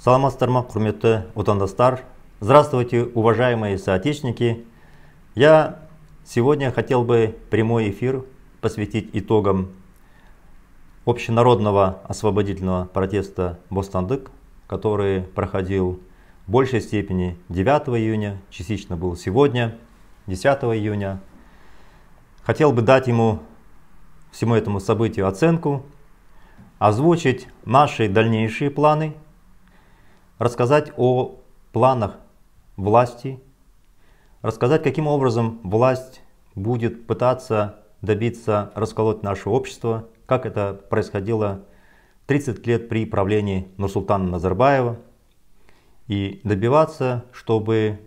Саламатсыздарма, құрметті отандастар! Здравствуйте, уважаемые соотечественники! Я сегодня хотел бы прямой эфир посвятить итогам общенародного освободительного протеста Бостандык, который проходил в большей степени 9 июня, частично был сегодня, 10 июня. Хотел бы дать ему всему этому событию оценку, озвучить наши дальнейшие планы – рассказать о планах власти, рассказать, каким образом власть будет пытаться добиться расколоть наше общество, как это происходило 30 лет при правлении Нурсултана Назарбаева, и добиваться, чтобы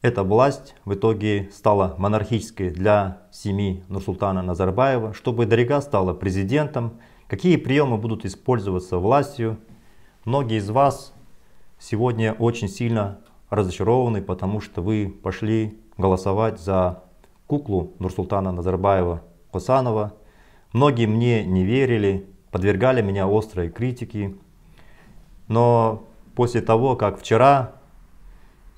эта власть в итоге стала монархической для семьи Нурсултана Назарбаева, чтобы Дарига стала президентом, какие приемы будут использоваться властью. Многие из вас сегодня очень сильно разочарованы, потому что вы пошли голосовать за куклу Нурсултана Назарбаева Косанова. Многие мне не верили, подвергали меня острой критике. Но после того, как вчера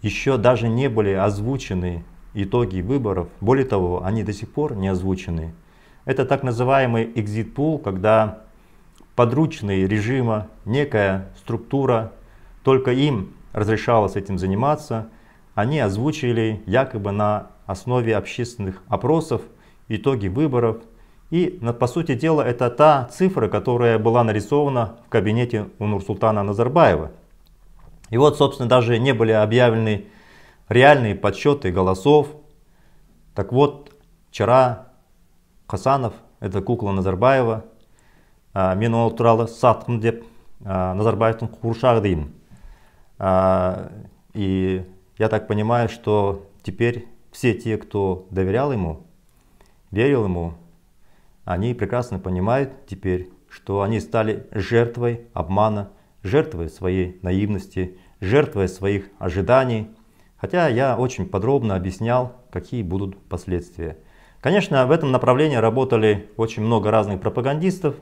еще даже не были озвучены итоги выборов, более того, они до сих пор не озвучены. Это так называемый экзит-пул, когда подручные режима, некая структура только им разрешалось этим заниматься. Они озвучили якобы на основе общественных опросов итоги выборов. И, по сути дела, это та цифра, которая была нарисована в кабинете у Нурсултана Назарбаева. И вот, собственно, даже не были объявлены реальные подсчеты голосов. Так вот, вчера Хасанов, это кукла Назарбаева, а, мен ол туралы сатқым деп а, а, и я так понимаю, что теперь все те, кто доверял ему, верил ему, они прекрасно понимают теперь, что они стали жертвой обмана, жертвой своей наивности, жертвой своих ожиданий. Хотя я очень подробно объяснял, какие будут последствия. Конечно, в этом направлении работали очень много разных пропагандистов.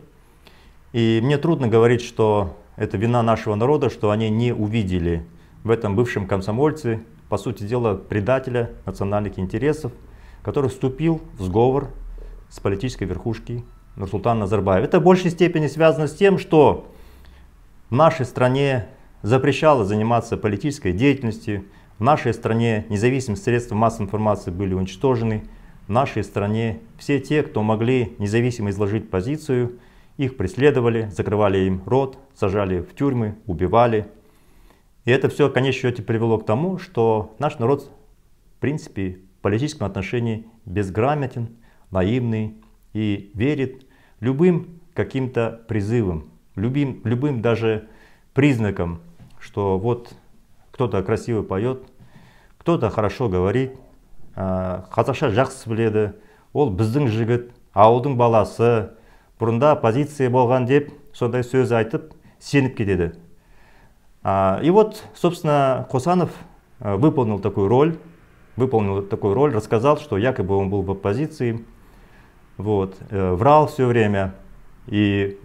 И мне трудно говорить, что это вина нашего народа, что они не увидели в этом бывшем комсомольце, по сути дела, предателя национальных интересов, который вступил в сговор с политической верхушки Нурсултана Назарбаева. Это в большей степени связано с тем, что в нашей стране запрещало заниматься политической деятельностью, в нашей стране независимые средства массовой информации были уничтожены, в нашей стране все те, кто могли независимо изложить позицию, их преследовали, закрывали им рот, сажали в тюрьмы, убивали. И это все, конечно, конечном счете, привело к тому, что наш народ, в принципе, в политическом отношении безграмотен, наивный и верит любым каким-то призывам, любим, любым даже признакам, что вот кто-то красиво поет, кто-то хорошо говорит, қазақша а, жақсы біледі ол біздің жігіт ауылдың баласы бұрында оппозиция болған деп сондай сөз айтып сеніп кетеді а, и вот собственно Хосанов э, выполнил такую роль выполнил такую роль рассказал что якобы он был в оппозиции вот э, врал все время и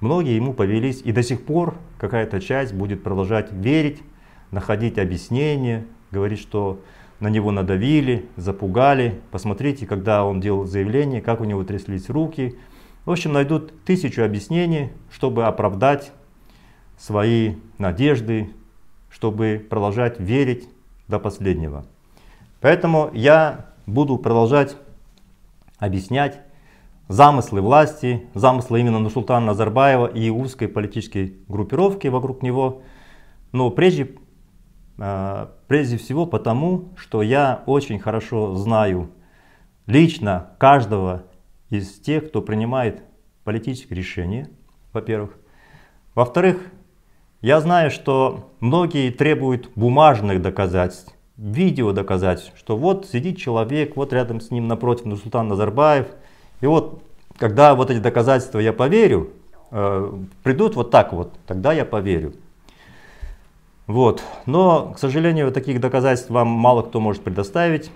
многие ему повелись и до сих пор какая-то часть будет продолжать верить находить объяснения говорить что на него надавили, запугали. Посмотрите, когда он делал заявление, как у него тряслись руки, в общем, найдут тысячу объяснений, чтобы оправдать свои надежды, чтобы продолжать верить до последнего. Поэтому я буду продолжать объяснять замыслы власти, замыслы именно Нурсултана Назарбаева и узкой политической группировки вокруг него. Но прежде, а, прежде всего потому, что я очень хорошо знаю лично каждого из тех, кто принимает политические решения, во-первых. Во-вторых, я знаю, что многие требуют бумажных доказательств, видео доказательств, что вот сидит человек, вот рядом с ним напротив Нурсултан Назарбаев, и вот когда вот эти доказательства я поверю, э, придут вот так вот, тогда я поверю. Вот. Но, к сожалению, таких доказательств вам мало кто может предоставить.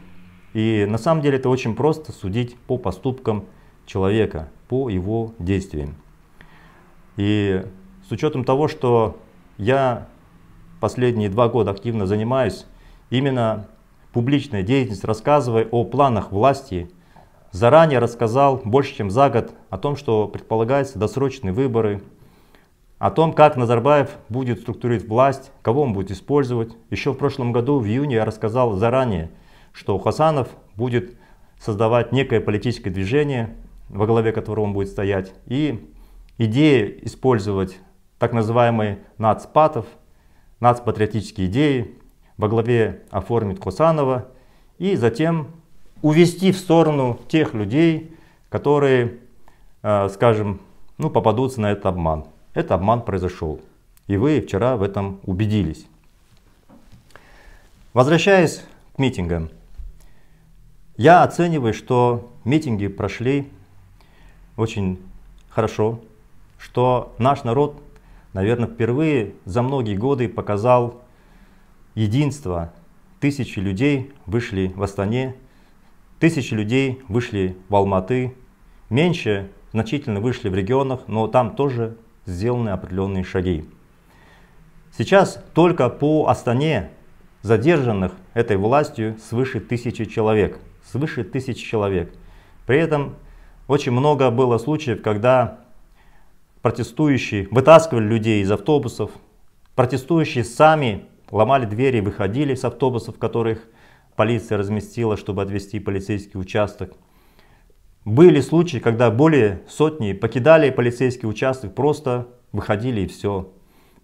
И на самом деле это очень просто судить по поступкам человека по его действиям. И с учетом того, что я последние два года активно занимаюсь именно публичной деятельностью, рассказывая о планах власти, заранее рассказал больше чем за год о том, что предполагаются досрочные выборы, о том, как Назарбаев будет структурировать власть, кого он будет использовать. Еще в прошлом году, в июне, я рассказал заранее, что Хасанов будет создавать некое политическое движение, во главе которого он будет стоять, и идея использовать так называемые нацпатов, нацпатриотические идеи, во главе оформить Косанова и затем увести в сторону тех людей, которые, э, скажем, ну, попадутся на этот обман. Этот обман произошел. И вы вчера в этом убедились. Возвращаясь к митингам, я оцениваю, что митинги прошли очень хорошо, что наш народ, наверное, впервые за многие годы показал единство. Тысячи людей вышли в Астане, тысячи людей вышли в Алматы, меньше значительно вышли в регионах, но там тоже сделаны определенные шаги. Сейчас только по Астане задержанных этой властью свыше тысячи человек. Свыше тысячи человек. При этом очень много было случаев, когда протестующие вытаскивали людей из автобусов, протестующие сами ломали двери и выходили с автобусов, которых полиция разместила, чтобы отвезти полицейский участок. Были случаи, когда более сотни покидали полицейский участок, просто выходили и все.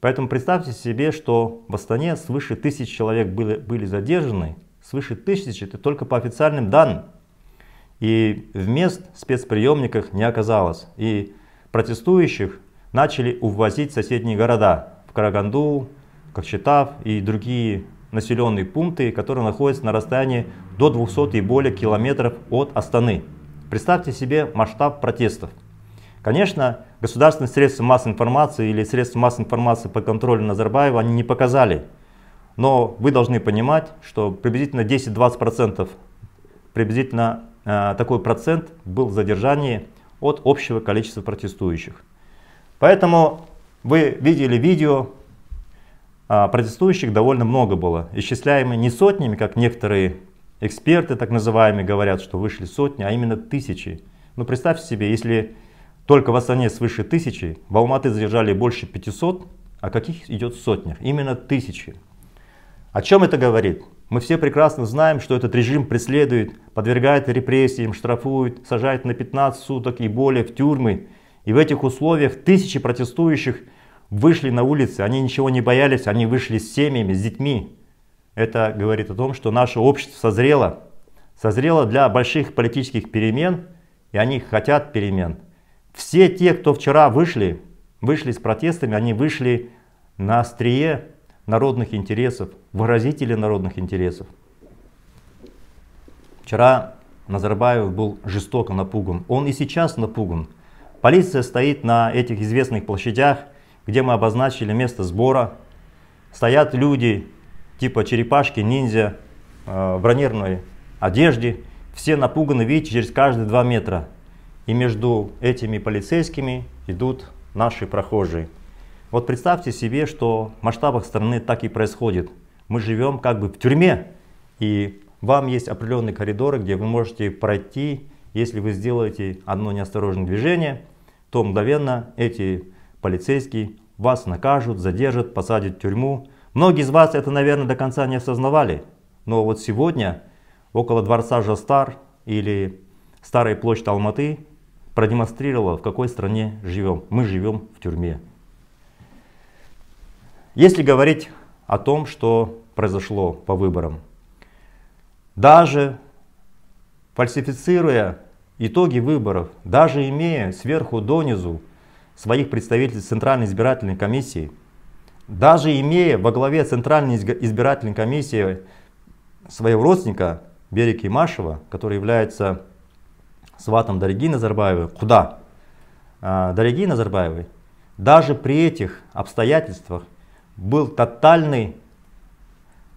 Поэтому представьте себе, что в Астане свыше тысяч человек были, были задержаны, свыше тысячи, это только по официальным данным и в мест в спецприемниках не оказалось, и протестующих начали увозить в соседние города, в Караганду, Кокчетав и другие населенные пункты, которые находятся на расстоянии до 200 и более километров от Астаны. Представьте себе масштаб протестов. Конечно, государственные средства массовой информации или средства массовой информации по контролю Назарбаева они не показали. Но вы должны понимать, что приблизительно 10-20% приблизительно Э, такой процент был в от общего количества протестующих. Поэтому вы видели видео, а, протестующих довольно много было. Исчисляемые не сотнями, как некоторые эксперты так называемые говорят, что вышли сотни, а именно тысячи. Но ну, представьте себе, если только в Астане свыше тысячи, в Алматы задержали больше 500, о каких идет сотнях? Именно тысячи. О чем это говорит? Мы все прекрасно знаем, что этот режим преследует, подвергает репрессиям, штрафует, сажает на 15 суток и более в тюрьмы. И в этих условиях тысячи протестующих вышли на улицы, они ничего не боялись, они вышли с семьями, с детьми. Это говорит о том, что наше общество созрело, созрело для больших политических перемен, и они хотят перемен. Все те, кто вчера вышли, вышли с протестами, они вышли на острие народных интересов, выразители народных интересов. Вчера Назарбаев был жестоко напуган. Он и сейчас напуган. Полиция стоит на этих известных площадях, где мы обозначили место сбора. Стоят люди типа черепашки, ниндзя, э, в ранерной одежде. Все напуганы, видите, через каждые два метра. И между этими полицейскими идут наши прохожие. Вот представьте себе, что в масштабах страны так и происходит. Мы живем как бы в тюрьме, и вам есть определенные коридоры, где вы можете пройти, если вы сделаете одно неосторожное движение, то мгновенно эти полицейские вас накажут, задержат, посадят в тюрьму. Многие из вас это, наверное, до конца не осознавали, но вот сегодня около дворца Жастар или Старой площади Алматы продемонстрировала, в какой стране живем. Мы живем в тюрьме. Если говорить о том, что произошло по выборам, даже фальсифицируя итоги выборов, даже имея сверху донизу своих представителей Центральной избирательной комиссии, даже имея во главе Центральной избирательной комиссии своего родственника Берег Имашева, который является сватом Дариги Назарбаевой, куда? А, Дариги Назарбаевой, даже при этих обстоятельствах был тотальный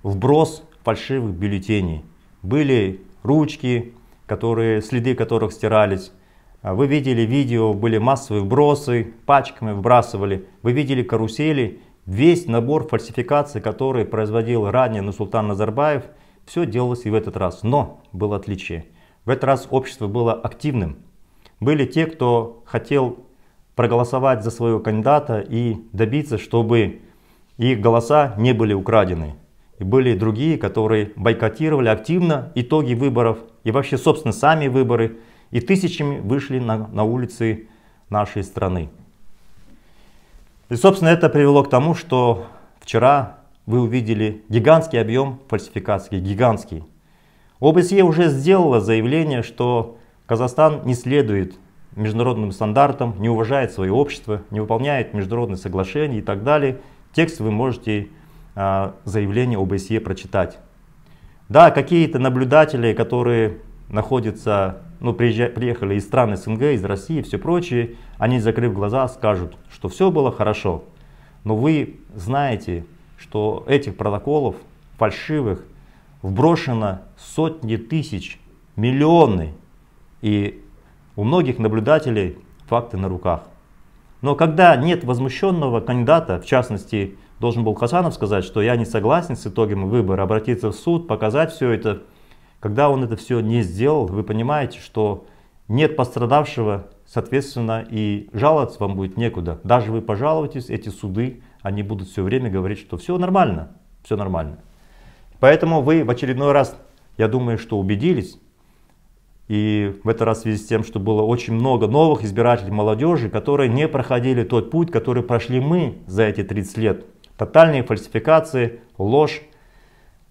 вброс фальшивых бюллетеней. Были ручки, которые, следы которых стирались. А вы видели видео, были массовые вбросы, пачками вбрасывали. Вы видели карусели, весь набор фальсификаций, который производил ранее Нусултан Назарбаев, все делалось и в этот раз. Но было отличие. В этот раз общество было активным. Были те, кто хотел проголосовать за своего кандидата и добиться, чтобы их голоса не были украдены. И были другие, которые бойкотировали активно итоги выборов и вообще, собственно, сами выборы. И тысячами вышли на, на улицы нашей страны. И, собственно, это привело к тому, что вчера вы увидели гигантский объем фальсификации, гигантский. ОБСЕ уже сделала заявление, что Казахстан не следует международным стандартам, не уважает свое общество, не выполняет международные соглашения и так далее – текст вы можете а, заявление ОБСЕ прочитать. Да, какие-то наблюдатели, которые находятся, ну, приехали из стран СНГ, из России и все прочее, они, закрыв глаза, скажут, что все было хорошо. Но вы знаете, что этих протоколов фальшивых вброшено сотни тысяч, миллионы. И у многих наблюдателей факты на руках. Но когда нет возмущенного кандидата, в частности, должен был Хасанов сказать, что я не согласен с итогами выбора, обратиться в суд, показать все это. Когда он это все не сделал, вы понимаете, что нет пострадавшего, соответственно, и жаловаться вам будет некуда. Даже вы пожалуетесь, эти суды, они будут все время говорить, что все нормально, все нормально. Поэтому вы в очередной раз, я думаю, что убедились, и в этот раз в связи с тем, что было очень много новых избирателей молодежи, которые не проходили тот путь, который прошли мы за эти 30 лет. Тотальные фальсификации, ложь.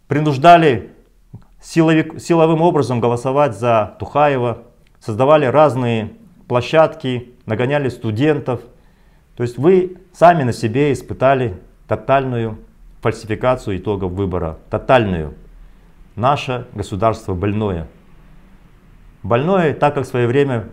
Принуждали силовик, силовым образом голосовать за Тухаева, создавали разные площадки, нагоняли студентов. То есть вы сами на себе испытали тотальную фальсификацию итогов выбора, тотальную. Наше государство больное. Больное, так как в свое время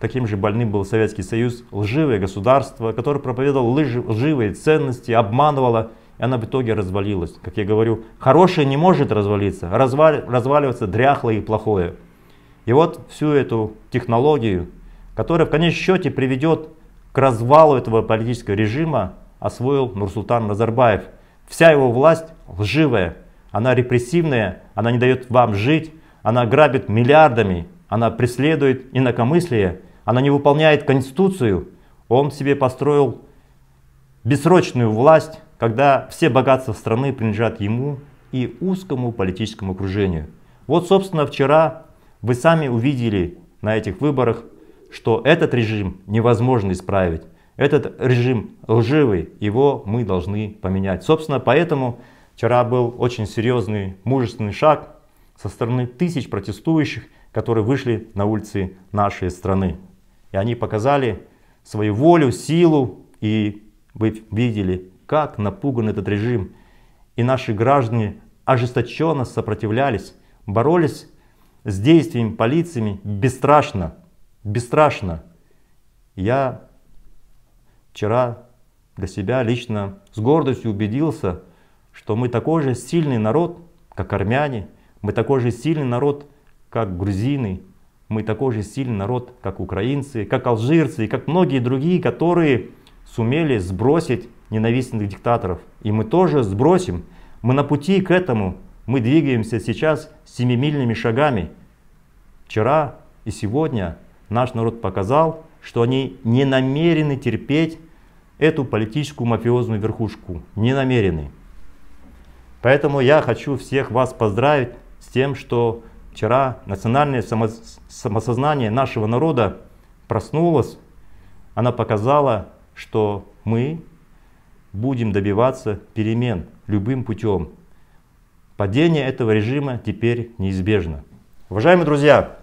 таким же больным был Советский Союз, лживое государство, которое проповедовало лживые ценности, обманывало, и она в итоге развалилась. Как я говорю, хорошее не может развалиться, развали, разваливаться дряхлое и плохое. И вот всю эту технологию, которая в конечном счете приведет к развалу этого политического режима, освоил Нурсултан Назарбаев. Вся его власть лживая, она репрессивная, она не дает вам жить, она грабит миллиардами, она преследует инакомыслие, она не выполняет конституцию. Он себе построил бессрочную власть, когда все богатства страны принадлежат ему и узкому политическому окружению. Вот, собственно, вчера вы сами увидели на этих выборах, что этот режим невозможно исправить. Этот режим лживый, его мы должны поменять. Собственно, поэтому вчера был очень серьезный, мужественный шаг со стороны тысяч протестующих, которые вышли на улицы нашей страны. И они показали свою волю, силу, и вы видели, как напуган этот режим. И наши граждане ожесточенно сопротивлялись, боролись с действиями полиции бесстрашно, бесстрашно. Я вчера для себя лично с гордостью убедился, что мы такой же сильный народ, как армяне, мы такой же сильный народ, как грузины, мы такой же сильный народ, как украинцы, как алжирцы и как многие другие, которые сумели сбросить ненавистных диктаторов. И мы тоже сбросим. Мы на пути к этому. Мы двигаемся сейчас семимильными шагами. Вчера и сегодня наш народ показал, что они не намерены терпеть эту политическую мафиозную верхушку. Не намерены. Поэтому я хочу всех вас поздравить с тем, что Вчера национальное самосознание нашего народа проснулось. Она показала, что мы будем добиваться перемен любым путем. Падение этого режима теперь неизбежно. Уважаемые друзья,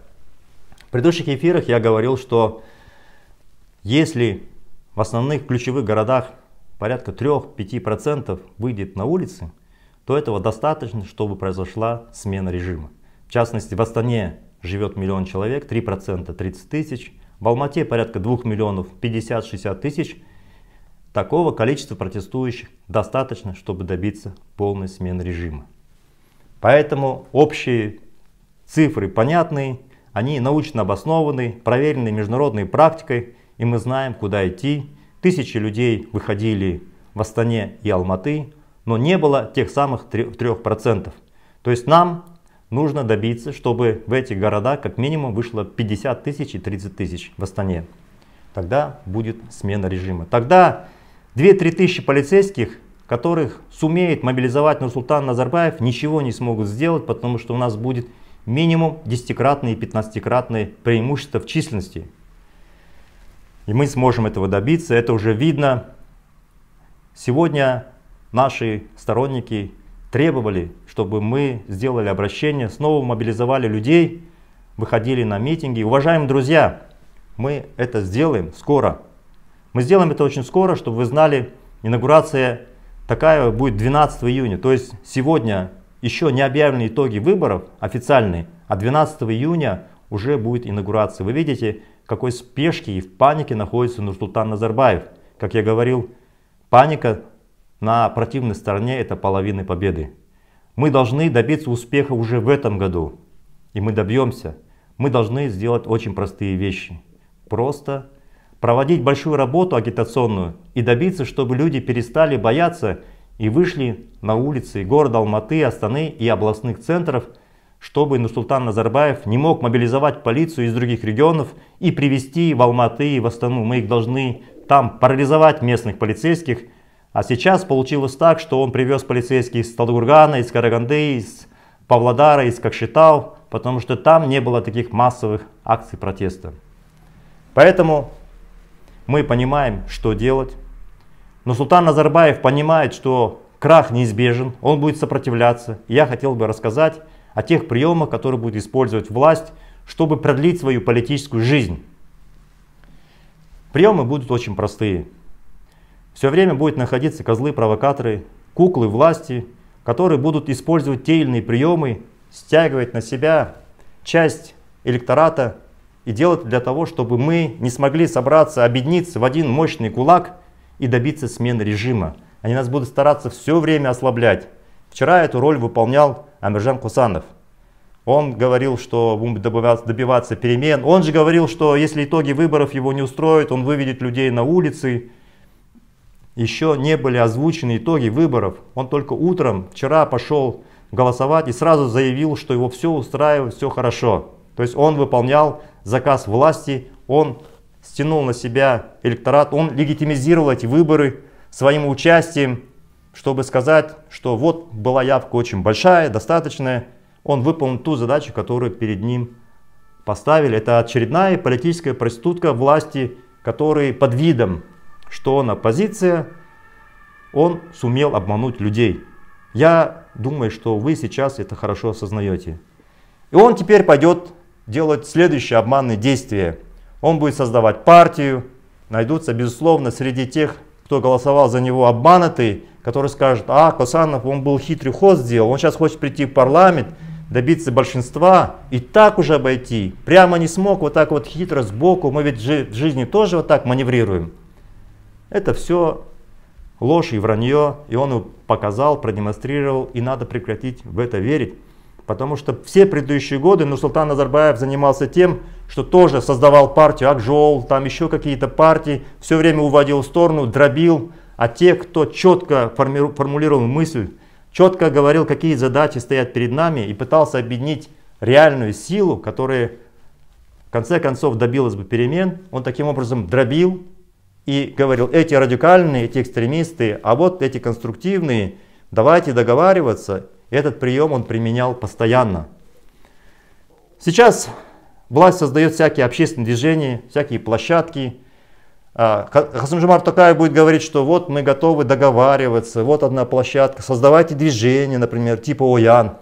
в предыдущих эфирах я говорил, что если в основных ключевых городах порядка 3-5% выйдет на улицы, то этого достаточно, чтобы произошла смена режима. В частности, в Астане живет миллион человек, 3% 30 тысяч, в Алмате порядка 2 миллионов 50-60 тысяч. Такого количества протестующих достаточно, чтобы добиться полной смены режима. Поэтому общие цифры понятные, они научно обоснованы, проверены международной практикой, и мы знаем, куда идти. Тысячи людей выходили в Астане и Алматы, но не было тех самых 3%. То есть нам нужно добиться, чтобы в эти города как минимум вышло 50 тысяч и 30 тысяч в Астане. Тогда будет смена режима. Тогда 2-3 тысячи полицейских, которых сумеет мобилизовать Нурсултан Назарбаев, ничего не смогут сделать, потому что у нас будет минимум 10-кратные и 15-кратные преимущества в численности. И мы сможем этого добиться, это уже видно. Сегодня наши сторонники требовали, чтобы мы сделали обращение, снова мобилизовали людей, выходили на митинги. Уважаемые друзья, мы это сделаем скоро. Мы сделаем это очень скоро, чтобы вы знали, инаугурация такая будет 12 июня. То есть сегодня еще не объявлены итоги выборов официальные, а 12 июня уже будет инаугурация. Вы видите, в какой спешке и в панике находится Нурсултан Назарбаев. Как я говорил, паника на противной стороне это половины победы. Мы должны добиться успеха уже в этом году. И мы добьемся. Мы должны сделать очень простые вещи. Просто проводить большую работу агитационную и добиться, чтобы люди перестали бояться и вышли на улицы города Алматы, Астаны и областных центров, чтобы Нурсултан Назарбаев не мог мобилизовать полицию из других регионов и привести в Алматы и в Астану. Мы их должны там парализовать местных полицейских, а сейчас получилось так, что он привез полицейских из Талдыкургана, из Караганды, из Павлодара, из Кокшетау, потому что там не было таких массовых акций протеста. Поэтому мы понимаем, что делать. Но Султан Назарбаев понимает, что крах неизбежен, он будет сопротивляться. И я хотел бы рассказать о тех приемах, которые будет использовать власть, чтобы продлить свою политическую жизнь. Приемы будут очень простые. Все время будут находиться козлы-провокаторы, куклы власти, которые будут использовать те или иные приемы, стягивать на себя часть электората и делать для того, чтобы мы не смогли собраться, объединиться в один мощный кулак и добиться смены режима. Они нас будут стараться все время ослаблять. Вчера эту роль выполнял Амиржан Кусанов. Он говорил, что будет добиваться перемен. Он же говорил, что если итоги выборов его не устроят, он выведет людей на улицы еще не были озвучены итоги выборов. Он только утром, вчера пошел голосовать и сразу заявил, что его все устраивает, все хорошо. То есть он выполнял заказ власти, он стянул на себя электорат, он легитимизировал эти выборы своим участием, чтобы сказать, что вот была явка очень большая, достаточная, он выполнил ту задачу, которую перед ним поставили. Это очередная политическая проститутка власти, которые под видом что он оппозиция, он сумел обмануть людей. Я думаю, что вы сейчас это хорошо осознаете. И он теперь пойдет делать следующие обманные действия. Он будет создавать партию. Найдутся, безусловно, среди тех, кто голосовал за него, обманутые, которые скажут, а, Косанов, он был хитрый ход сделал, он сейчас хочет прийти в парламент, добиться большинства и так уже обойти. Прямо не смог, вот так вот хитро сбоку. Мы ведь в жизни тоже вот так маневрируем. Это все ложь и вранье, и он показал, продемонстрировал, и надо прекратить в это верить. Потому что все предыдущие годы Нурсултан Назарбаев занимался тем, что тоже создавал партию Акжол, там еще какие-то партии, все время уводил в сторону, дробил. А те, кто четко формулировал мысль, четко говорил, какие задачи стоят перед нами, и пытался объединить реальную силу, которая в конце концов добилась бы перемен, он таким образом дробил, и говорил, эти радикальные, эти экстремисты, а вот эти конструктивные, давайте договариваться. Этот прием он применял постоянно. Сейчас власть создает всякие общественные движения, всякие площадки. А, Хасанжимар Токаев будет говорить, что вот мы готовы договариваться, вот одна площадка, создавайте движение, например, типа ОЯН.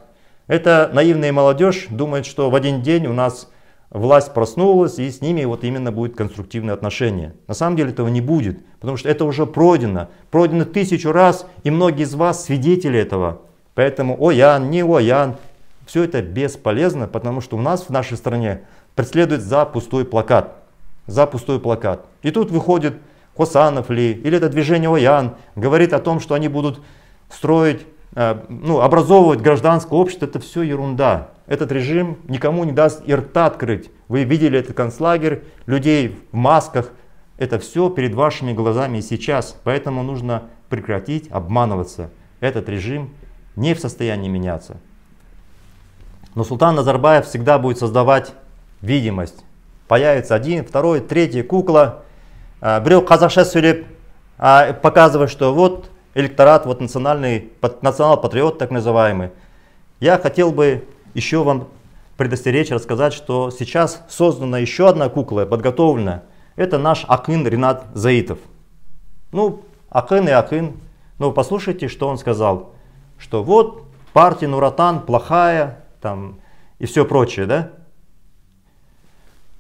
Это наивная молодежь думает, что в один день у нас власть проснулась, и с ними вот именно будет конструктивное отношение. На самом деле этого не будет, потому что это уже пройдено. Пройдено тысячу раз, и многие из вас свидетели этого. Поэтому Оян, не Оян, все это бесполезно, потому что у нас в нашей стране преследует за пустой плакат. За пустой плакат. И тут выходит Хосанов ли, или это движение Оян, говорит о том, что они будут строить Э, ну, образовывать гражданское общество, это все ерунда. Этот режим никому не даст и рта открыть. Вы видели этот концлагерь, людей в масках. Это все перед вашими глазами сейчас. Поэтому нужно прекратить обманываться. Этот режим не в состоянии меняться. Но Султан Назарбаев всегда будет создавать видимость. Появится один, второй, третий кукла. Біреу қазақша сөйлеп показывает, что вот электорат, вот национальный, национал-патриот так называемый. Я хотел бы еще вам предостеречь, рассказать, что сейчас создана еще одна кукла, подготовлена. Это наш Акын Ренат Заитов. Ну, Акын и Акын. Но послушайте, что он сказал. Что вот партия Нуратан плохая, там, и все прочее, да?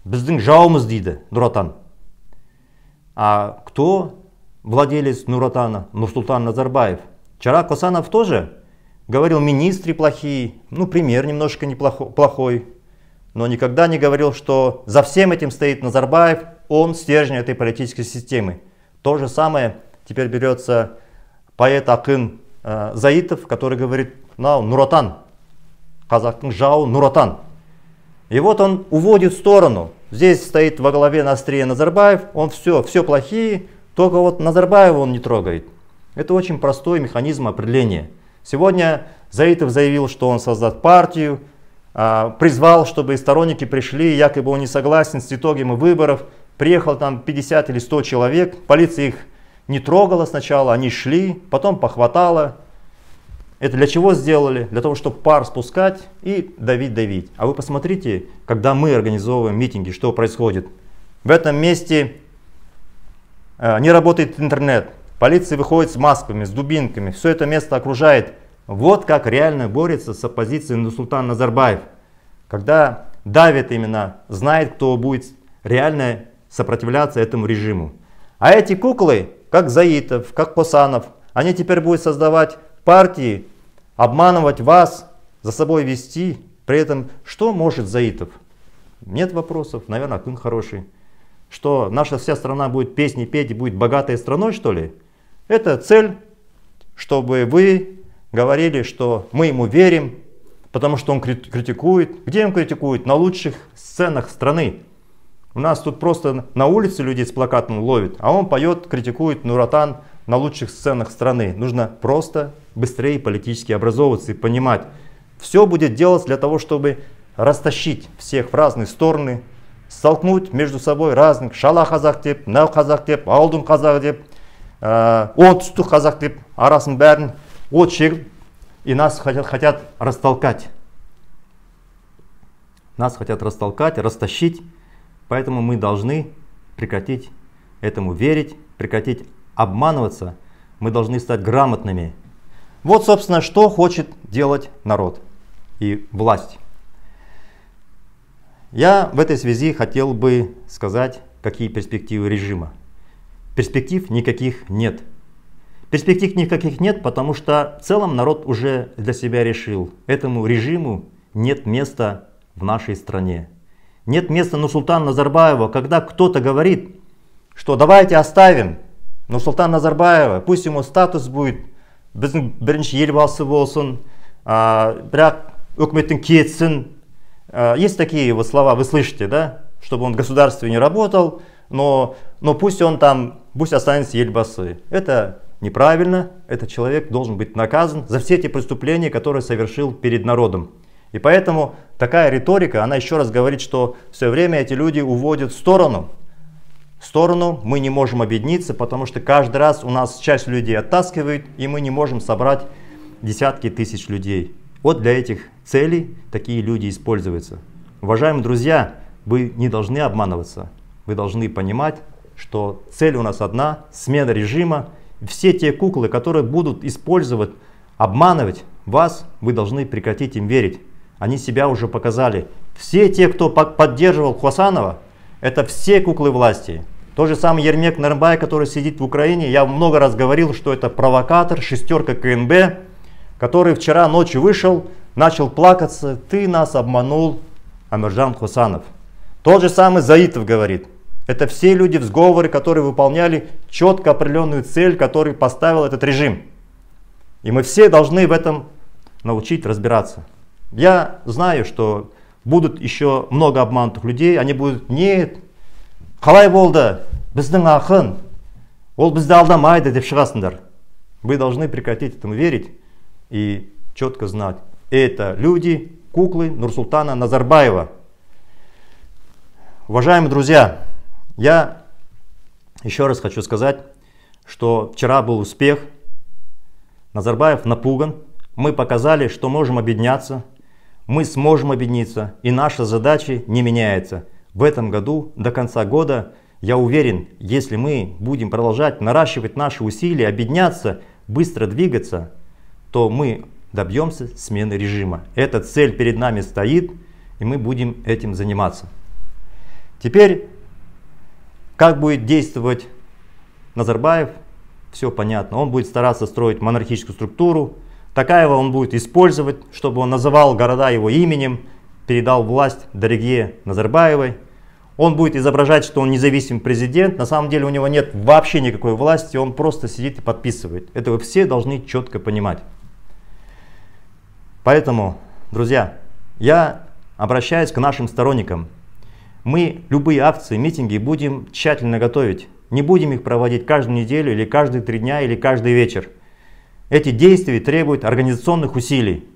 біздің жауымыз дейді нұр отан а кто владелец Нуротана Нурсултан Назарбаев. Вчера Косанов тоже говорил, министры плохие, ну премьер немножко неплохой, плохой, но никогда не говорил, что за всем этим стоит Назарбаев, он стержень этой политической системы. То же самое теперь берется поэт Акын э, Заитов, который говорит, нау, Нуротан, казахтың жау Нуротан. И вот он уводит в сторону. Здесь стоит во главе на острие Назарбаев, он все, все плохие, только вот Назарбаева он не трогает. Это очень простой механизм определения. Сегодня Заитов заявил, что он создаст партию, а, призвал, чтобы сторонники пришли, якобы он не согласен с итогами выборов. Приехал там 50 или 100 человек, полиция их не трогала сначала, они шли, потом похватала. Это для чего сделали? Для того, чтобы пар спускать и давить-давить. А вы посмотрите, когда мы организовываем митинги, что происходит. В этом месте Э, не работает интернет, полиция выходит с масками, с дубинками, все это место окружает. Вот как реально борется с оппозицией Нурсултан Назарбаев, когда давит именно, знает, кто будет реально сопротивляться этому режиму. А эти куклы, как Заитов, как Посанов, они теперь будут создавать партии, обманывать вас, за собой вести. При этом, что может Заитов? Нет вопросов, наверное, Акын хороший что наша вся страна будет песни петь и будет богатой страной, что ли? Это цель, чтобы вы говорили, что мы ему верим, потому что он критикует. Где он критикует? На лучших сценах страны. У нас тут просто на улице людей с плакатом ловит, а он поет, критикует Нуратан на лучших сценах страны. Нужно просто быстрее политически образовываться и понимать. Все будет делаться для того, чтобы растащить всех в разные стороны, столкнуть между собой разных шала қазақ деп мынау қазақ деп ауылдың қазағы деп ә, э, оңтүстік қазақ деп арасын бәрін от шегіп и нас хотят, хотят растолкать нас хотят растолкать растащить поэтому мы должны прекратить этому верить прекратить обманываться мы должны стать грамотными вот собственно что хочет делать народ и власть я в этой связи хотел бы сказать, какие перспективы режима. Перспектив никаких нет. Перспектив никаких нет, потому что в целом народ уже для себя решил, этому режиму нет места в нашей стране. Нет места Нусултана Назарбаева, когда кто-то говорит, что давайте оставим Нусултана Назарбаева, пусть ему статус будет, біздің бірінші елбасы болсын, а, бірақ үкіметтен кетсін, Э, есть такие его слова, вы слышите, да? Чтобы он в государстве не работал, но, но пусть он там, пусть останется Ельбасы. Это неправильно, этот человек должен быть наказан за все эти преступления, которые совершил перед народом. И поэтому такая риторика, она еще раз говорит, что все время эти люди уводят в сторону. В сторону мы не можем объединиться, потому что каждый раз у нас часть людей оттаскивает, и мы не можем собрать десятки тысяч людей. Вот для этих целей такие люди используются. Уважаемые друзья, вы не должны обманываться. Вы должны понимать, что цель у нас одна, смена режима. Все те куклы, которые будут использовать, обманывать вас, вы должны прекратить им верить. Они себя уже показали. Все те, кто поддерживал Хвасанова, это все куклы власти. То же самое Ермек Нармбай, который сидит в Украине. Я много раз говорил, что это провокатор, шестерка КНБ который вчера ночью вышел, начал плакаться, ты нас обманул, Амиржан Хусанов. Тот же самый Заитов говорит, это все люди в сговоре, которые выполняли четко определенную цель, которую поставил этот режим. И мы все должны в этом научить разбираться. Я знаю, что будут еще много обманутых людей, они будут, нет, қалай болды, біздің ақын, ол бізді алдамайды деп шығасыңдар. Вы должны прекратить этому верить и четко знать, это люди, куклы Нурсултана Назарбаева. Уважаемые друзья, я еще раз хочу сказать, что вчера был успех, Назарбаев напуган, мы показали, что можем объединяться, мы сможем объединиться, и наша задача не меняется. В этом году, до конца года, я уверен, если мы будем продолжать наращивать наши усилия, объединяться, быстро двигаться, то мы добьемся смены режима. Эта цель перед нами стоит, и мы будем этим заниматься. Теперь, как будет действовать Назарбаев, все понятно. Он будет стараться строить монархическую структуру. Такаева он будет использовать, чтобы он называл города его именем, передал власть Дарье Назарбаевой. Он будет изображать, что он независимый президент. На самом деле у него нет вообще никакой власти, он просто сидит и подписывает. Это вы все должны четко понимать. Поэтому, друзья, я обращаюсь к нашим сторонникам. Мы любые акции, митинги будем тщательно готовить. Не будем их проводить каждую неделю или каждые три дня или каждый вечер. Эти действия требуют организационных усилий.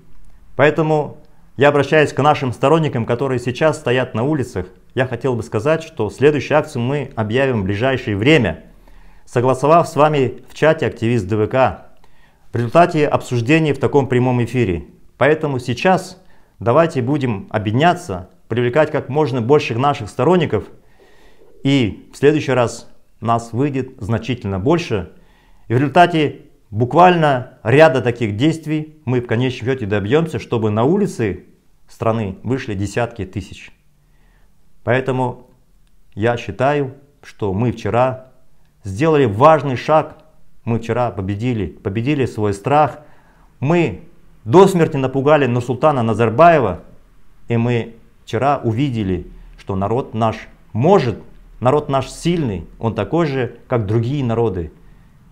Поэтому я обращаюсь к нашим сторонникам, которые сейчас стоят на улицах. Я хотел бы сказать, что следующую акцию мы объявим в ближайшее время, согласовав с вами в чате активист ДВК. В результате обсуждения в таком прямом эфире Поэтому сейчас давайте будем объединяться, привлекать как можно больше наших сторонников, и в следующий раз нас выйдет значительно больше. И в результате буквально ряда таких действий мы в конечном счете добьемся, чтобы на улицы страны вышли десятки тысяч. Поэтому я считаю, что мы вчера сделали важный шаг. Мы вчера победили, победили свой страх. Мы до смерти напугали на султана Назарбаева, и мы вчера увидели, что народ наш может, народ наш сильный, он такой же, как другие народы.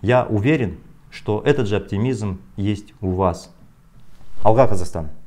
Я уверен, что этот же оптимизм есть у вас. Алга, Казахстан.